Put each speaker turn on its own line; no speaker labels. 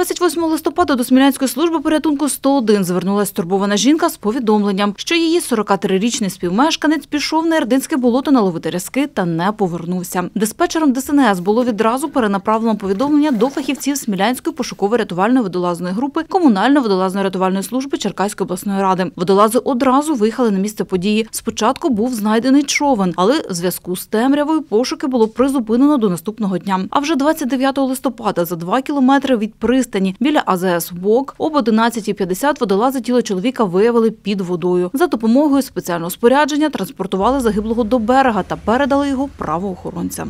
28 листопада до Смілянської служби порятунку 101 звернулася турбована жінка з повідомленням, що її 43-річний співмешканець пішов на Ярдинське болото наловити різки та не повернувся. Диспетчером ДСНС було відразу перенаправлено повідомлення до фахівців Смілянської пошуково-рятувальної водолазної групи комунальної водолазної рятувальної служби Черкаської обласної ради. Водолази одразу виїхали на місце події. Спочатку був знайдений човен, але в зв'язку з темрявою пошуки було призупинено до наступного дня. А вже 29 листопада за два кілометри від приз пристані біля АЗС Вок об 11.50 водолази тіло чоловіка виявили під водою. За допомогою спеціального спорядження транспортували загиблого до берега та передали його правоохоронцям.